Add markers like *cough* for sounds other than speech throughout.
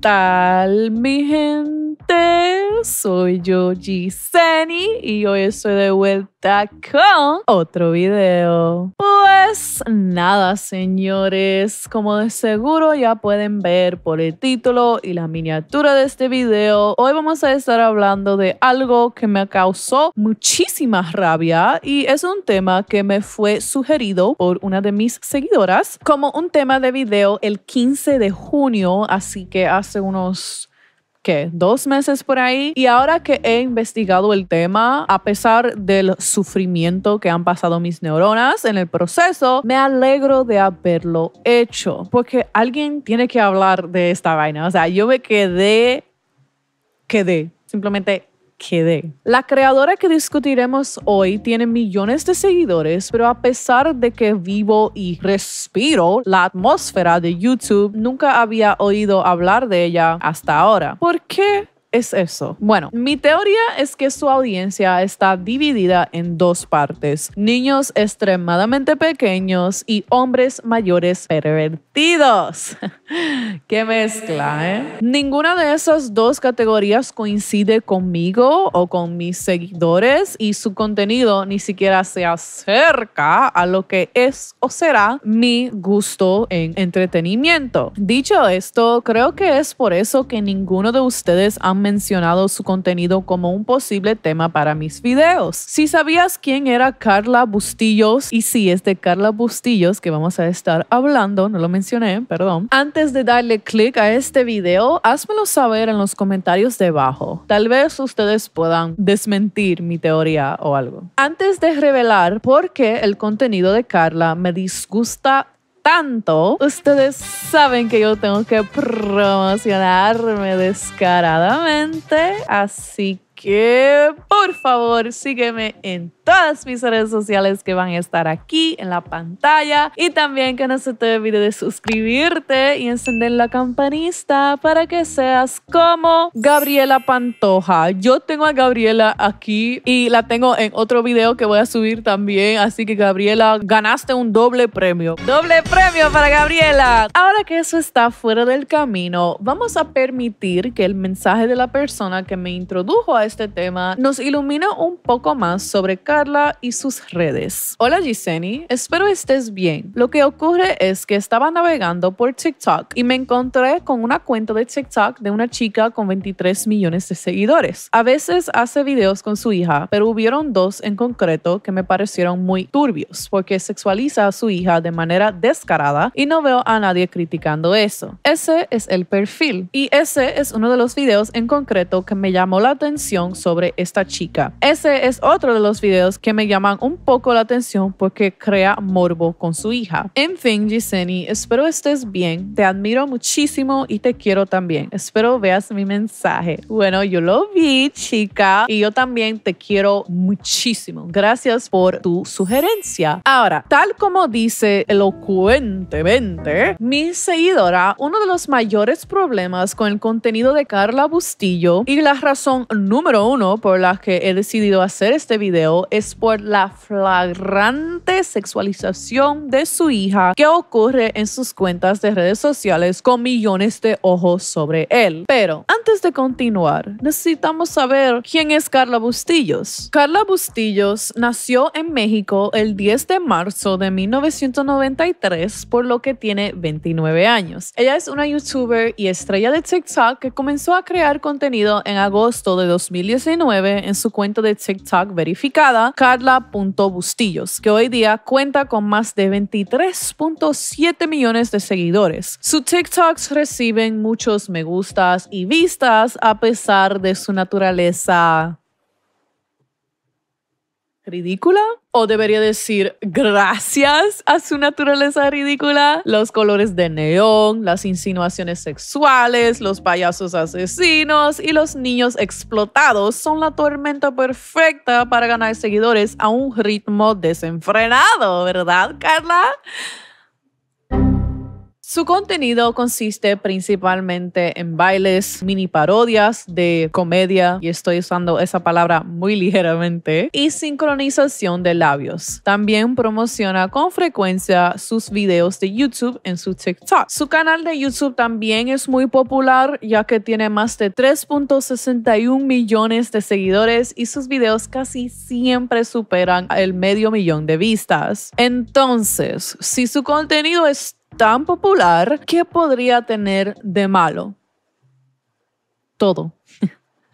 tal, mi gente? soy yo Giseni y hoy estoy de vuelta con otro video. Pues nada, señores, como de seguro ya pueden ver por el título y la miniatura de este video, hoy vamos a estar hablando de algo que me causó muchísima rabia y es un tema que me fue sugerido por una de mis seguidoras como un tema de video el 15 de junio, así que hace unos ¿qué? Dos meses por ahí. Y ahora que he investigado el tema, a pesar del sufrimiento que han pasado mis neuronas en el proceso, me alegro de haberlo hecho. Porque alguien tiene que hablar de esta vaina. O sea, yo me quedé, quedé, simplemente quedé. La creadora que discutiremos hoy tiene millones de seguidores, pero a pesar de que vivo y respiro la atmósfera de YouTube, nunca había oído hablar de ella hasta ahora. ¿Por qué? es eso? Bueno, mi teoría es que su audiencia está dividida en dos partes, niños extremadamente pequeños y hombres mayores pervertidos. *laughs* Qué mezcla, ¿eh? Ninguna de esas dos categorías coincide conmigo o con mis seguidores y su contenido ni siquiera se acerca a lo que es o será mi gusto en entretenimiento. Dicho esto, creo que es por eso que ninguno de ustedes ha mencionado su contenido como un posible tema para mis videos. Si sabías quién era Carla Bustillos, y si es de Carla Bustillos que vamos a estar hablando, no lo mencioné, perdón, antes de darle clic a este video, házmelo saber en los comentarios debajo. Tal vez ustedes puedan desmentir mi teoría o algo. Antes de revelar por qué el contenido de Carla me disgusta tanto, ustedes saben que yo tengo que promocionarme descaradamente, así que que por favor sígueme en todas mis redes sociales que van a estar aquí en la pantalla y también que no se te olvide de suscribirte y encender la campanita para que seas como Gabriela Pantoja. Yo tengo a Gabriela aquí y la tengo en otro video que voy a subir también, así que Gabriela ganaste un doble premio. Doble premio para Gabriela. Ahora que eso está fuera del camino, vamos a permitir que el mensaje de la persona que me introdujo a este tema nos ilumina un poco más sobre Carla y sus redes. Hola Giseni, espero estés bien. Lo que ocurre es que estaba navegando por TikTok y me encontré con una cuenta de TikTok de una chica con 23 millones de seguidores. A veces hace videos con su hija, pero hubieron dos en concreto que me parecieron muy turbios porque sexualiza a su hija de manera descarada y no veo a nadie criticando eso. Ese es el perfil y ese es uno de los videos en concreto que me llamó la atención sobre esta chica. Ese es otro de los videos que me llaman un poco la atención porque crea morbo con su hija. En fin, Giseni, espero estés bien. Te admiro muchísimo y te quiero también. Espero veas mi mensaje. Bueno, yo lo vi, chica, y yo también te quiero muchísimo. Gracias por tu sugerencia. Ahora, tal como dice elocuentemente mi seguidora, uno de los mayores problemas con el contenido de Carla Bustillo y la razón número número uno por la que he decidido hacer este video es por la flagrante sexualización de su hija que ocurre en sus cuentas de redes sociales con millones de ojos sobre él. Pero antes de continuar, necesitamos saber quién es Carla Bustillos. Carla Bustillos nació en México el 10 de marzo de 1993, por lo que tiene 29 años. Ella es una youtuber y estrella de TikTok que comenzó a crear contenido en agosto de 2000 en su cuenta de TikTok verificada, Carla.bustillos, que hoy día cuenta con más de 23.7 millones de seguidores. Sus TikToks reciben muchos me gustas y vistas a pesar de su naturaleza ridícula o debería decir gracias a su naturaleza ridícula, los colores de neón, las insinuaciones sexuales, los payasos asesinos y los niños explotados son la tormenta perfecta para ganar seguidores a un ritmo desenfrenado, ¿verdad, Carla? Su contenido consiste principalmente en bailes, mini parodias de comedia, y estoy usando esa palabra muy ligeramente, y sincronización de labios. También promociona con frecuencia sus videos de YouTube en su TikTok. Su canal de YouTube también es muy popular ya que tiene más de 3.61 millones de seguidores y sus videos casi siempre superan el medio millón de vistas. Entonces, si su contenido es tan popular, ¿qué podría tener de malo? Todo.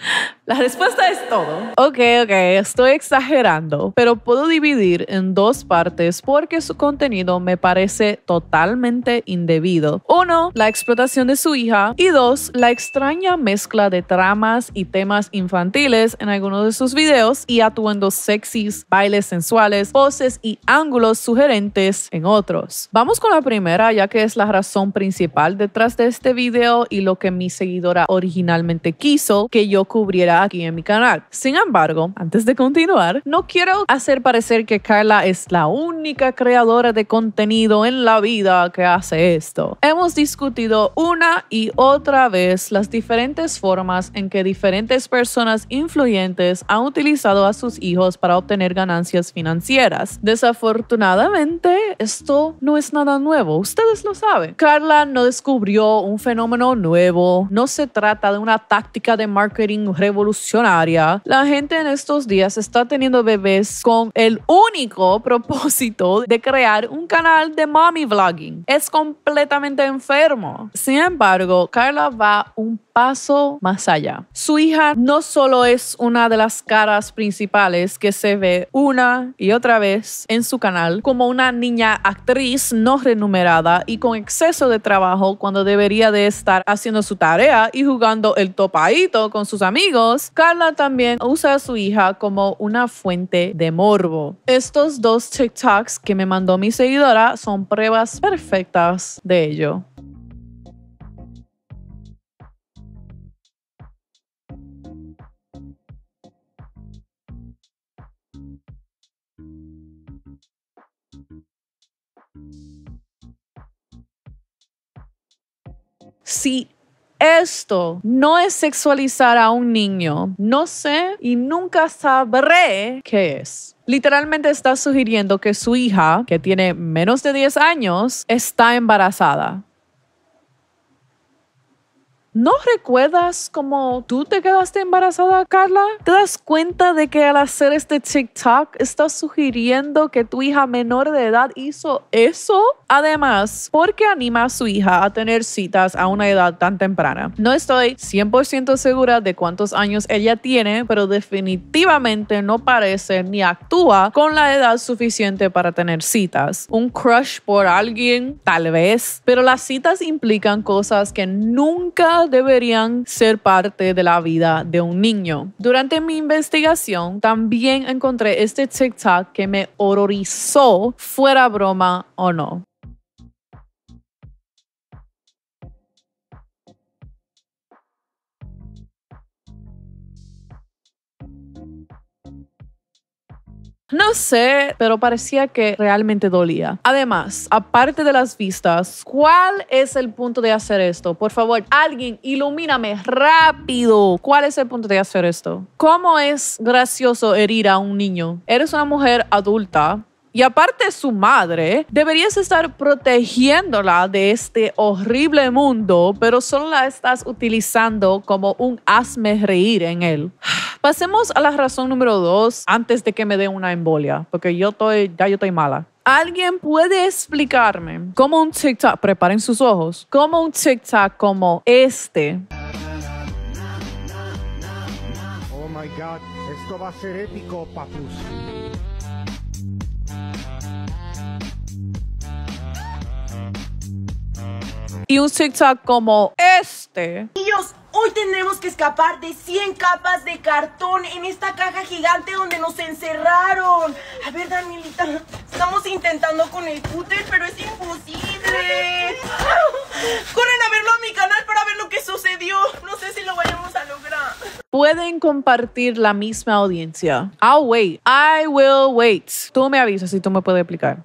*laughs* La respuesta es todo. Ok, ok, estoy exagerando, pero puedo dividir en dos partes porque su contenido me parece totalmente indebido. Uno, la explotación de su hija y dos, la extraña mezcla de tramas y temas infantiles en algunos de sus videos y atuendos sexys, bailes sensuales, voces y ángulos sugerentes en otros. Vamos con la primera ya que es la razón principal detrás de este video y lo que mi seguidora originalmente quiso que yo cubriera aquí en mi canal. Sin embargo, antes de continuar, no quiero hacer parecer que Carla es la única creadora de contenido en la vida que hace esto. Hemos discutido una y otra vez las diferentes formas en que diferentes personas influyentes han utilizado a sus hijos para obtener ganancias financieras. Desafortunadamente, esto no es nada nuevo, ustedes lo saben. Carla no descubrió un fenómeno nuevo, no se trata de una táctica de marketing revolucionaria, la gente en estos días está teniendo bebés con el único *laughs* propósito de crear un canal de mommy vlogging. Es completamente enfermo. Sin embargo, Carla va un paso más allá. Su hija no solo es una de las caras principales que se ve una y otra vez en su canal como una niña actriz no renumerada y con exceso de trabajo cuando debería de estar haciendo su tarea y jugando el topaito con sus amigos amigos, Carla también usa a su hija como una fuente de morbo. Estos dos TikToks que me mandó mi seguidora son pruebas perfectas de ello. Sí esto no es sexualizar a un niño. No sé y nunca sabré qué es. Literalmente está sugiriendo que su hija, que tiene menos de 10 años, está embarazada. ¿No recuerdas cómo tú te quedaste embarazada, Carla? ¿Te das cuenta de que al hacer este TikTok estás sugiriendo que tu hija menor de edad hizo eso? Además, ¿por qué anima a su hija a tener citas a una edad tan temprana? No estoy 100% segura de cuántos años ella tiene, pero definitivamente no parece ni actúa con la edad suficiente para tener citas. Un crush por alguien, tal vez, pero las citas implican cosas que nunca deberían ser parte de la vida de un niño. Durante mi investigación también encontré este TikTok que me horrorizó, fuera broma o no. No sé, pero parecía que realmente dolía. Además, aparte de las vistas, ¿cuál es el punto de hacer esto? Por favor, alguien ilumíname rápido. ¿Cuál es el punto de hacer esto? ¿Cómo es gracioso herir a un niño? Eres una mujer adulta y aparte su madre, deberías estar protegiéndola de este horrible mundo, pero solo la estás utilizando como un hazme reír en él. *sighs* Pasemos a la razón número dos antes de que me dé una embolia, porque yo estoy, ya yo estoy mala. ¿Alguien puede explicarme cómo un TikTok, preparen sus ojos, cómo un TikTok como este? Oh my God, esto va a ser épico, papus. y un TikTok como este. Dios. Hoy tendremos que escapar de 100 capas de cartón en esta caja gigante donde nos encerraron. A ver, Danielita, estamos intentando con el cúter, pero es imposible. *laughs* Corren a verlo a mi canal para ver lo que sucedió. No sé si lo vayamos a lograr. Pueden compartir la misma audiencia. I'll ah, wait. I will wait. Tú me avisas si tú me puedes explicar.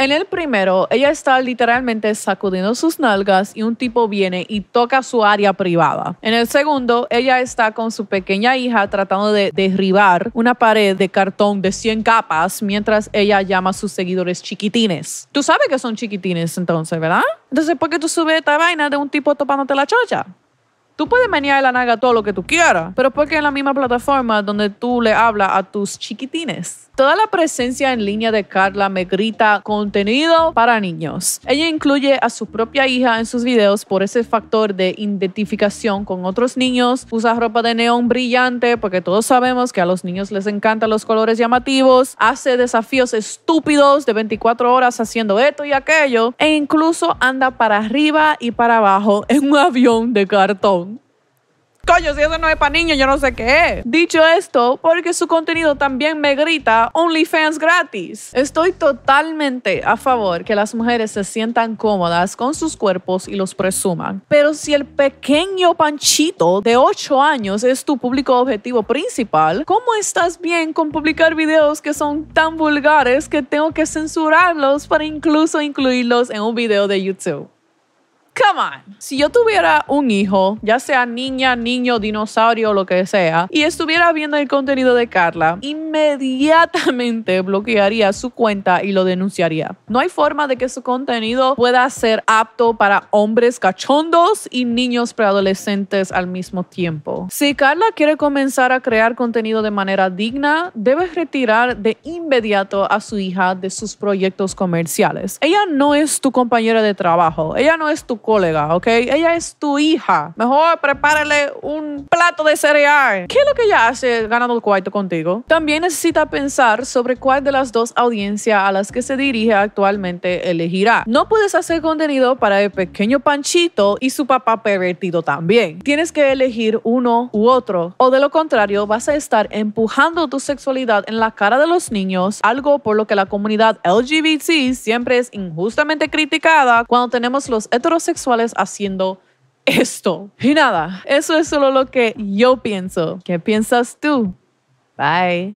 En el primero, ella está literalmente sacudiendo sus nalgas y un tipo viene y toca su área privada. En el segundo, ella está con su pequeña hija tratando de derribar una pared de cartón de 100 capas mientras ella llama a sus seguidores chiquitines. Tú sabes que son chiquitines entonces, ¿verdad? Entonces, ¿por qué tú subes esta vaina de un tipo topándote la chocha? Tú puedes menear la naga todo lo que tú quieras, pero porque en la misma plataforma donde tú le hablas a tus chiquitines. Toda la presencia en línea de Carla me grita contenido para niños. Ella incluye a su propia hija en sus videos por ese factor de identificación con otros niños, usa ropa de neón brillante porque todos sabemos que a los niños les encantan los colores llamativos, hace desafíos estúpidos de 24 horas haciendo esto y aquello e incluso anda para arriba y para abajo en un avión de cartón. Yo si eso no es para niños, yo no sé qué Dicho esto, porque su contenido también me grita OnlyFans gratis. Estoy totalmente a favor que las mujeres se sientan cómodas con sus cuerpos y los presuman. Pero si el pequeño panchito de 8 años es tu público objetivo principal, ¿cómo estás bien con publicar videos que son tan vulgares que tengo que censurarlos para incluso incluirlos en un video de YouTube? on. Si yo tuviera un hijo, ya sea niña, niño, dinosaurio, lo que sea, y estuviera viendo el contenido de Carla, inmediatamente bloquearía su cuenta y lo denunciaría. No hay forma de que su contenido pueda ser apto para hombres cachondos y niños preadolescentes al mismo tiempo. Si Carla quiere comenzar a crear contenido de manera digna, debe retirar de inmediato a su hija de sus proyectos comerciales. Ella no es tu compañera de trabajo, ella no es tu colega, ¿ok? Ella es tu hija. Mejor prepárale un plato de cereal. ¿Qué es lo que ella hace ganando el cuarto contigo? También necesita pensar sobre cuál de las dos audiencias a las que se dirige actualmente elegirá. No puedes hacer contenido para el pequeño Panchito y su papá pervertido también. Tienes que elegir uno u otro, o de lo contrario vas a estar empujando tu sexualidad en la cara de los niños, algo por lo que la comunidad LGBT siempre es injustamente criticada cuando tenemos los heterosexuales sexuales haciendo esto. Y nada, eso es solo lo que yo pienso. ¿Qué piensas tú? Bye.